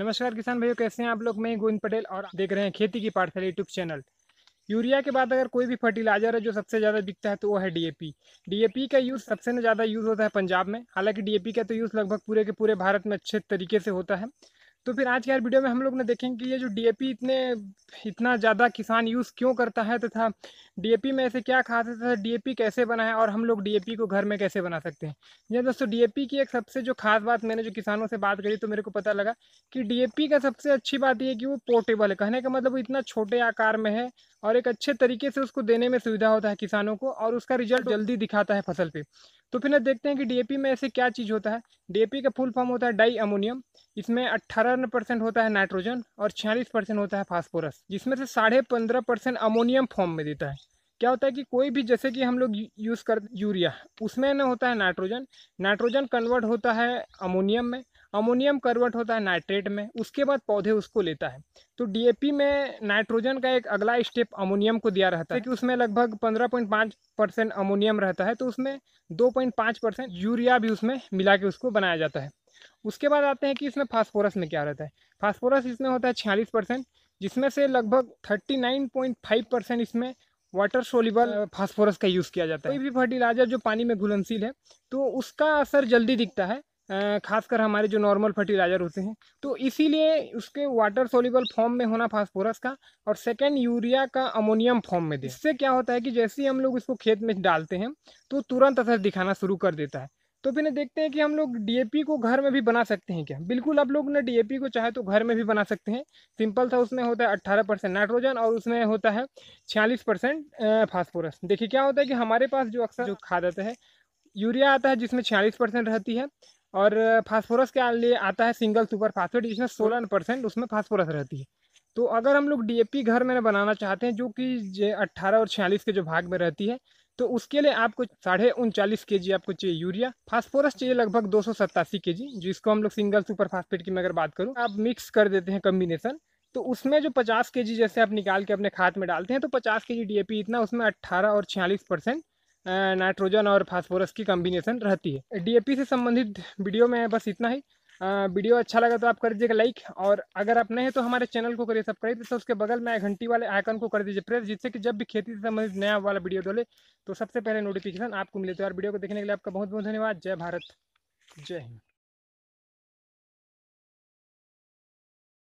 नमस्कार किसान भाइयों कैसे हैं आप लोग मैं गोविंद पटेल और देख रहे हैं खेती की पाठशाला यूट्यूब चैनल यूरिया के बाद अगर कोई भी फर्टिलाइजर है जो सबसे ज़्यादा बिकता है तो वो है डीएपी डीएपी का यूज़ सबसे ज़्यादा यूज़ होता है पंजाब में हालांकि डीएपी का तो यूज़ लगभग पूरे के पूरे भारत में अच्छे तरीके से होता है तो फिर आज के यार वीडियो में हम लोग ने देखेंगे कि ये जो डीएपी इतने इतना ज़्यादा किसान यूज़ क्यों करता है तथा ए डीएपी में ऐसे क्या खास है तथा ए डीएपी कैसे बना है और हम लोग डीएपी को घर में कैसे बना सकते हैं जी दोस्तों डीएपी की एक सबसे जो खास बात मैंने जो किसानों से बात करी तो मेरे को पता लगा कि डी का सबसे अच्छी बात यह कि वो पोर्टेबल है कहने का मतलब वो इतना छोटे आकार में है और एक अच्छे तरीके से उसको देने में सुविधा होता है किसानों को और उसका रिजल्ट जल्दी दिखाता है फसल पर तो फिर ना देखते हैं कि डीएपी में ऐसे क्या चीज़ होता है डीएपी का फुल फॉर्म होता है डाई अमोनियम इसमें अट्ठारह परसेंट होता है नाइट्रोजन और छियालीस परसेंट होता है फास्फोरस जिसमें से साढ़े पंद्रह परसेंट अमोनियम फॉर्म में देता है क्या होता है कि कोई भी जैसे कि हम लोग यूज़ कर यूरिया उसमें ना होता है नाइट्रोजन नाइट्रोजन कन्वर्ट होता है अमोनियम में अमोनियम कन्वर्ट होता है नाइट्रेट में उसके बाद पौधे उसको लेता है तो डीएपी में नाइट्रोजन का एक अगला स्टेप अमोनियम को दिया रहता है कि उसमें लगभग 15.5 परसेंट अमोनियम रहता है तो उसमें 2.5 परसेंट यूरिया भी उसमें मिला के उसको बनाया जाता है उसके बाद आते हैं कि इसमें फास्फोरस में क्या रहता है फास्फोरस इसमें होता है छियालीस परसेंट जिसमें से लगभग फाइव परसेंट इसमें वाटर सोलिबल फास्फोरस का यूज़ किया जाता है कोई भी फर्टिलाइजर जो पानी में घुलनशील है तो उसका असर जल्दी दिखता है खासकर हमारे जो नॉर्मल फर्टिलाइज़र होते हैं तो इसीलिए उसके वाटर सोलिबल फॉर्म में होना फास्फोरस का और सेकेंड यूरिया का अमोनियम फॉर्म में दे इससे क्या होता है कि जैसे ही हम लोग इसको खेत में डालते हैं तो तुरंत असर दिखाना शुरू कर देता है तो फिर देखते हैं कि हम लोग डी को घर में भी बना सकते हैं क्या बिल्कुल आप लोग ना डी को चाहे तो घर में भी बना सकते हैं सिंपल सा उसमें होता है अट्ठारह परसेंट नाइट्रोजन और उसमें होता है छियालीस परसेंट फास्फोरस देखिए क्या होता है कि हमारे पास जो अक्सर जो खाद आता है यूरिया आता है जिसमें छियालीस परसेंट रहती है और फास्फोरस के लिए आता है सिंगल सुपर फास्फेट जिसमें सोलह परसेंट उसमें फास्फोरस रहती है तो अगर हम लोग डी घर में बनाना चाहते हैं जो कि अट्ठारह और छियालीस के जो भाग में रहती है तो उसके लिए आपको साढ़े उनचालीस के जी आपको चाहिए यूरिया फास्फोरस चाहिए लगभग दो सौ सत्तासी के जी जिसको हम लोग सिंगल सुपर फास्फेट की मैं अगर बात करूँ आप मिक्स कर देते हैं कम्बिनेसन तो उसमें जो पचास के जी जैसे आप निकाल के अपने खाद में डालते हैं तो पचास के जी डी इतना उसमें अट्ठारह और छियालीस परसेंट नाइट्रोजन और फास्फोरस की कॉम्बिनेशन रहती है डीएपी से संबंधित वीडियो में बस इतना ही वीडियो अच्छा लगा तो आप कर दीजिएगा लाइक और अगर आप नए हैं तो हमारे चैनल को करिए सब्सक्राइब तो उसके बगल में घंटी वाले आइकन को कर दीजिए प्रेस जिससे कि जब भी खेती से संबंधित नया वाला वीडियो डोले तो सबसे पहले नोटिफिकेशन आपको मिले तो यार वीडियो को देखने के लिए आपका बहुत बहुत धन्यवाद जय भारत जय हिंद